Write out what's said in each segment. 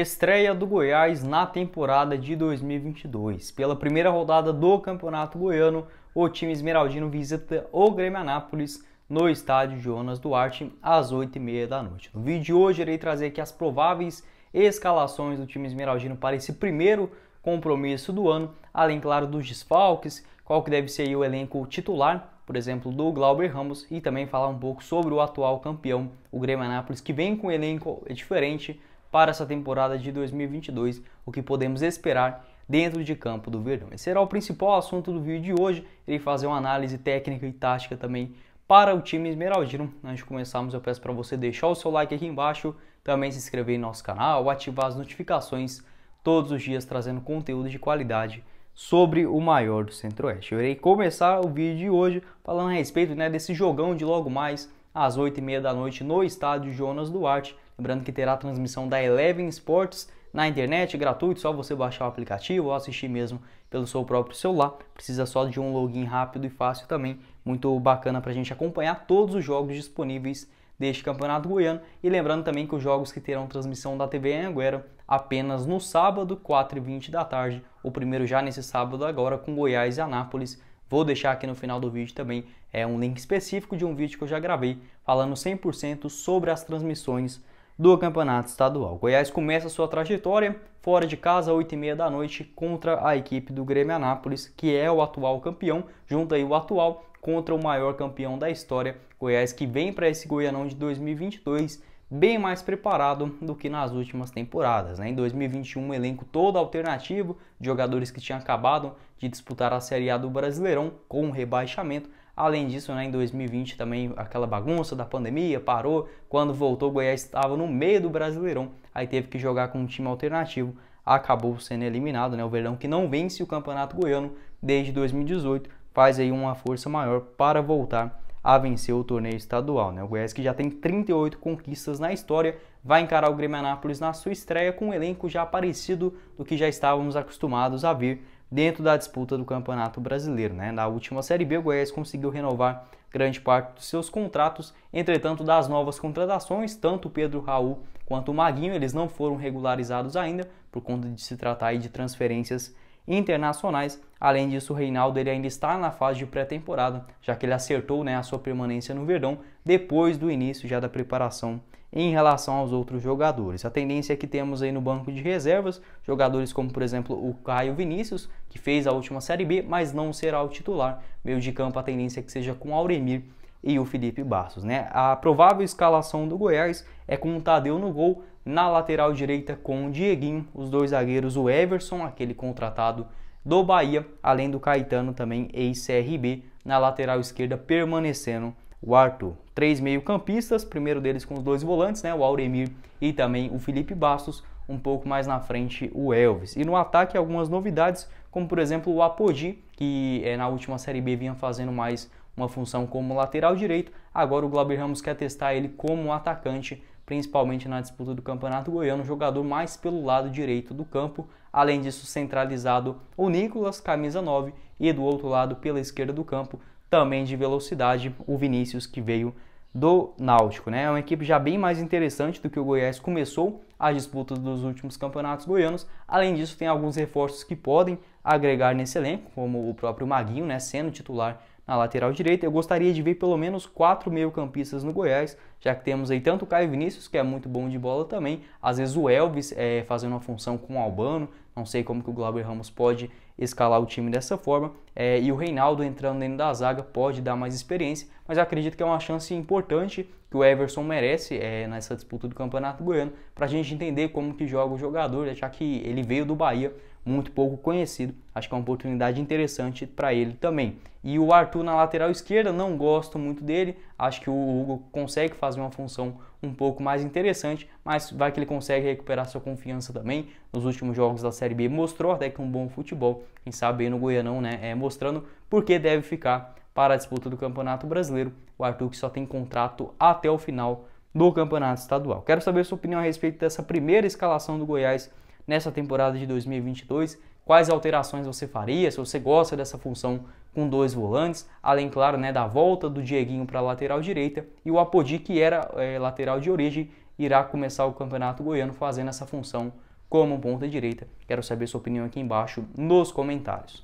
Estreia do Goiás na temporada de 2022. Pela primeira rodada do Campeonato Goiano, o time esmeraldino visita o Grêmio Anápolis no estádio Jonas Duarte às 8h30 da noite. No vídeo de hoje, irei trazer aqui as prováveis escalações do time esmeraldino para esse primeiro compromisso do ano, além, claro, dos desfalques, qual que deve ser o elenco titular por exemplo, do Glauber Ramos e também falar um pouco sobre o atual campeão, o Grêmio Anápolis, que vem com um elenco diferente para essa temporada de 2022, o que podemos esperar dentro de campo do Verdão. Esse será o principal assunto do vídeo de hoje, irei fazer uma análise técnica e tática também para o time esmeraldino. Antes de começarmos, eu peço para você deixar o seu like aqui embaixo, também se inscrever em nosso canal, ativar as notificações todos os dias trazendo conteúdo de qualidade sobre o maior do Centro-Oeste. Eu irei começar o vídeo de hoje falando a respeito né, desse jogão de logo mais às 8h30 da noite no estádio Jonas Duarte, Lembrando que terá transmissão da Eleven Sports na internet, gratuito, só você baixar o aplicativo ou assistir mesmo pelo seu próprio celular. Precisa só de um login rápido e fácil também, muito bacana para a gente acompanhar todos os jogos disponíveis deste Campeonato Goiano. E lembrando também que os jogos que terão transmissão da TV Anguera apenas no sábado, 4h20 da tarde, o primeiro já nesse sábado agora com Goiás e Anápolis. Vou deixar aqui no final do vídeo também é um link específico de um vídeo que eu já gravei falando 100% sobre as transmissões do Campeonato Estadual. Goiás começa sua trajetória fora de casa, 8h30 da noite, contra a equipe do Grêmio Anápolis, que é o atual campeão, junta aí o atual contra o maior campeão da história, Goiás, que vem para esse Goianão de 2022 bem mais preparado do que nas últimas temporadas. Né? Em 2021, um elenco todo alternativo, jogadores que tinham acabado de disputar a Série A do Brasileirão com o rebaixamento, Além disso, né, em 2020 também aquela bagunça da pandemia parou. Quando voltou, o Goiás estava no meio do Brasileirão, aí teve que jogar com um time alternativo, acabou sendo eliminado, né? O Verdão que não vence o Campeonato Goiano desde 2018 faz aí uma força maior para voltar a vencer o torneio estadual, né? O Goiás que já tem 38 conquistas na história vai encarar o Grêmio Anápolis na sua estreia com um elenco já parecido do que já estávamos acostumados a ver dentro da disputa do Campeonato Brasileiro. Né? Na última Série B, o Goiás conseguiu renovar grande parte dos seus contratos, entretanto, das novas contratações, tanto o Pedro Raul quanto o Maguinho, eles não foram regularizados ainda, por conta de se tratar de transferências internacionais. Além disso, o Reinaldo ele ainda está na fase de pré-temporada, já que ele acertou né, a sua permanência no Verdão depois do início já da preparação em relação aos outros jogadores. A tendência é que temos aí no banco de reservas jogadores como, por exemplo, o Caio Vinícius, que fez a última Série B, mas não será o titular. Meio de campo, a tendência é que seja com Auremir e o Felipe Bastos. Né? A provável escalação do Goiás é com o Tadeu no gol, na lateral direita com o Dieguinho, os dois zagueiros, o Everson, aquele contratado do Bahia, além do Caetano, também ex-CRB, na lateral esquerda permanecendo o Arthur. Três meio-campistas, primeiro deles com os dois volantes, né, o Auremir e também o Felipe Bastos, um pouco mais na frente o Elvis. E no ataque algumas novidades, como por exemplo o Apodi, que é, na última Série B vinha fazendo mais uma função como lateral direito, agora o Glauber Ramos quer testar ele como atacante, principalmente na disputa do Campeonato Goiano, jogador mais pelo lado direito do campo. Além disso, centralizado o Nicolas, camisa 9, e do outro lado, pela esquerda do campo, também de velocidade, o Vinícius que veio do Náutico, né? É uma equipe já bem mais interessante do que o Goiás começou a disputa dos últimos campeonatos goianos. Além disso, tem alguns reforços que podem agregar nesse elenco, como o próprio Maguinho, né, sendo titular na lateral direita. Eu gostaria de ver pelo menos quatro meio-campistas no Goiás, já que temos aí tanto o Caio Vinícius, que é muito bom de bola também, às vezes o Elvis é, fazendo uma função com o Albano, não sei como que o Glauber Ramos pode escalar o time dessa forma. É, e o Reinaldo entrando dentro da zaga pode dar mais experiência, mas acredito que é uma chance importante que o Everson merece é, nessa disputa do Campeonato Goiano, para a gente entender como que joga o jogador, já que ele veio do Bahia, muito pouco conhecido. Acho que é uma oportunidade interessante para ele também. E o Arthur na lateral esquerda, não gosto muito dele. Acho que o Hugo consegue fazer uma função um pouco mais interessante, mas vai que ele consegue recuperar sua confiança também. Nos últimos jogos da Série B mostrou até que um bom futebol, quem sabe aí no Goianão, né? É, mostrando porque deve ficar para a disputa do Campeonato Brasileiro. O Arthur que só tem contrato até o final do Campeonato Estadual. Quero saber sua opinião a respeito dessa primeira escalação do Goiás nessa temporada de 2022. Quais alterações você faria? Se você gosta dessa função com dois volantes, além, claro, né, da volta do Dieguinho para a lateral direita e o Apodi, que era é, lateral de origem, irá começar o Campeonato Goiano fazendo essa função como ponta direita. Quero saber sua opinião aqui embaixo nos comentários.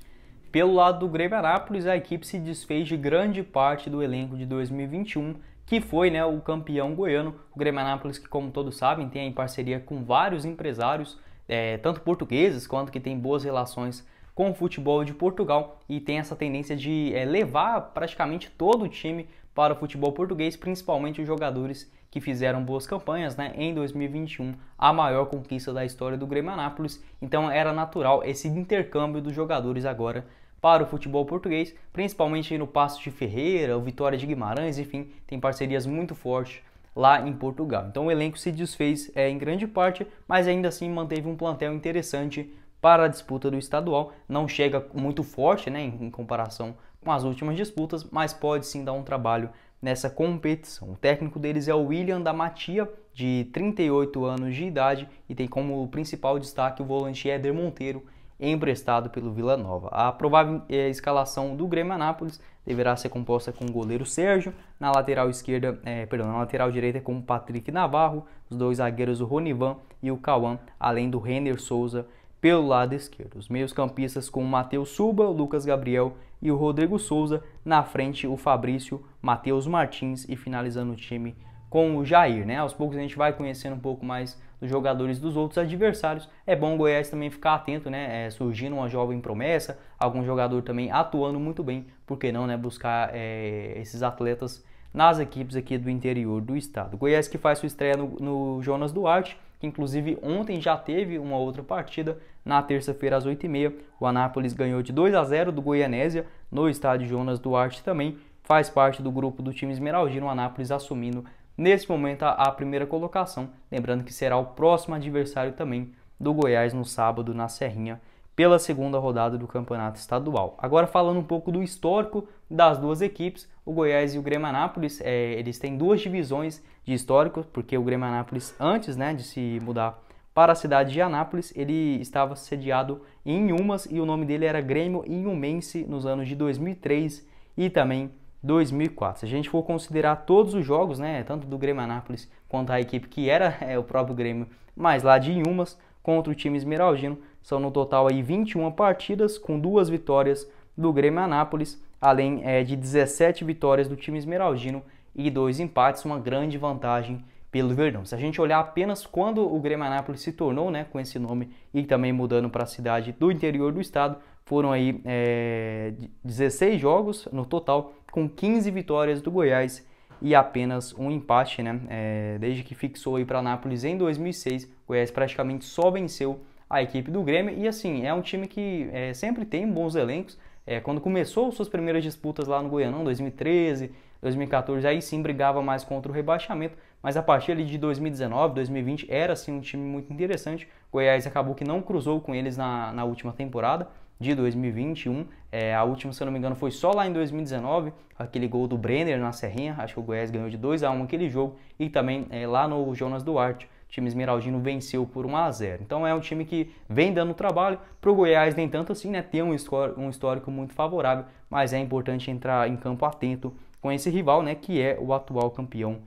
Pelo lado do Grêmio Anápolis, a equipe se desfez de grande parte do elenco de 2021, que foi né, o campeão goiano. O Grêmio Anápolis, que como todos sabem, tem em parceria com vários empresários, é, tanto portugueses quanto que tem boas relações com o futebol de Portugal e tem essa tendência de é, levar praticamente todo o time para o futebol português, principalmente os jogadores que fizeram boas campanhas, né? Em 2021, a maior conquista da história do Grêmio Anápolis, então era natural esse intercâmbio dos jogadores agora para o futebol português, principalmente no Passo de Ferreira, o Vitória de Guimarães, enfim, tem parcerias muito fortes lá em Portugal. Então o elenco se desfez é, em grande parte, mas ainda assim manteve um plantel interessante para a disputa do estadual. Não chega muito forte né, em, em comparação com as últimas disputas, mas pode sim dar um trabalho nessa competição. O técnico deles é o William da Matia, de 38 anos de idade, e tem como principal destaque o volante Éder Monteiro, emprestado pelo Vila Nova. A provável eh, escalação do Grêmio Anápolis deverá ser composta com o goleiro Sérgio, na lateral esquerda, eh, perdão, na lateral direita com o Patrick Navarro, os dois zagueiros o Ronivan e o Cauã, além do Renner Souza pelo lado esquerdo. Os meios-campistas com o Matheus Suba, o Lucas Gabriel e o Rodrigo Souza, na frente o Fabrício, Matheus Martins e finalizando o time com o Jair, né? Aos poucos a gente vai conhecendo um pouco mais dos jogadores dos outros adversários. É bom o Goiás também ficar atento, né? É, surgindo uma jovem promessa, algum jogador também atuando muito bem, por que não, né? Buscar é, esses atletas nas equipes aqui do interior do estado. Goiás que faz sua estreia no, no Jonas Duarte, que inclusive ontem já teve uma outra partida, na terça-feira às 8h30. O Anápolis ganhou de 2 a 0 do Goianésia no estádio Jonas Duarte também. Faz parte do grupo do time Esmeraldino, o Anápolis assumindo nesse momento a primeira colocação. Lembrando que será o próximo adversário também do Goiás no sábado na Serrinha pela segunda rodada do Campeonato Estadual. Agora falando um pouco do histórico das duas equipes, o Goiás e o Grêmio Anápolis, é, eles têm duas divisões de históricos, porque o Grêmio Anápolis antes, né, de se mudar para a cidade de Anápolis, ele estava sediado em Inhumas e o nome dele era Grêmio Inhumense nos anos de 2003 e também 2004. Se a gente for considerar todos os jogos, né, tanto do Grêmio Anápolis quanto a equipe que era é, o próprio Grêmio, mas lá de umas contra o time esmeraldino, são no total aí 21 partidas com duas vitórias do Grêmio Anápolis, além é, de 17 vitórias do time esmeraldino e dois empates, uma grande vantagem pelo Verdão. Se a gente olhar apenas quando o Grêmio Anápolis se tornou, né, com esse nome e também mudando para a cidade do interior do estado, foram aí é, 16 jogos no total com 15 vitórias do Goiás e apenas um empate, né? É, desde que fixou aí para Nápoles em 2006, o Goiás praticamente só venceu a equipe do Grêmio e assim é um time que é, sempre tem bons elencos. É, quando começou suas primeiras disputas lá no Goianão, 2013, 2014, aí sim brigava mais contra o rebaixamento, mas a partir ali de 2019, 2020 era assim um time muito interessante. O Goiás acabou que não cruzou com eles na, na última temporada, de 2021. É, a última, se eu não me engano, foi só lá em 2019, aquele gol do Brenner na Serrinha. Acho que o Goiás ganhou de 2 a 1 aquele jogo. E também é, lá no Jonas Duarte, o time esmeraldino venceu por 1 a 0 Então é um time que vem dando trabalho. Para o Goiás, nem tanto assim, né? Tem um histórico muito favorável, mas é importante entrar em campo atento com esse rival, né? Que é o atual campeão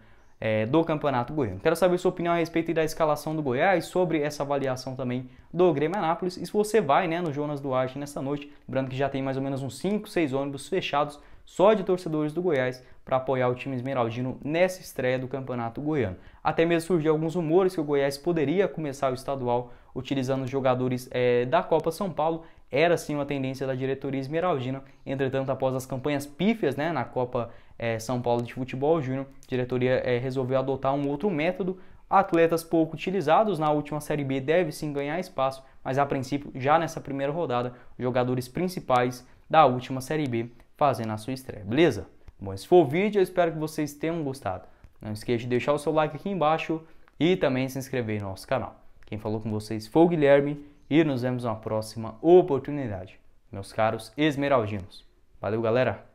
é, do Campeonato Goiano. Quero saber sua opinião a respeito da escalação do Goiás, sobre essa avaliação também do Grêmio Anápolis. E se você vai né, no Jonas Duarte nessa noite, lembrando que já tem mais ou menos uns 5, 6 ônibus fechados só de torcedores do Goiás para apoiar o time esmeraldino nessa estreia do Campeonato Goiano. Até mesmo surgiu alguns rumores que o Goiás poderia começar o estadual utilizando os jogadores é, da Copa São Paulo era sim uma tendência da diretoria esmeraldina. Entretanto, após as campanhas pífias né, na Copa é, São Paulo de Futebol Júnior, a diretoria é, resolveu adotar um outro método. Atletas pouco utilizados na última Série B devem sim ganhar espaço, mas a princípio, já nessa primeira rodada, jogadores principais da última Série B fazendo a sua estreia, beleza? Bom, esse foi o vídeo, eu espero que vocês tenham gostado. Não esqueça de deixar o seu like aqui embaixo e também se inscrever no nosso canal. Quem falou com vocês foi o Guilherme e nos vemos na próxima oportunidade. Meus caros esmeraldinos. Valeu, galera!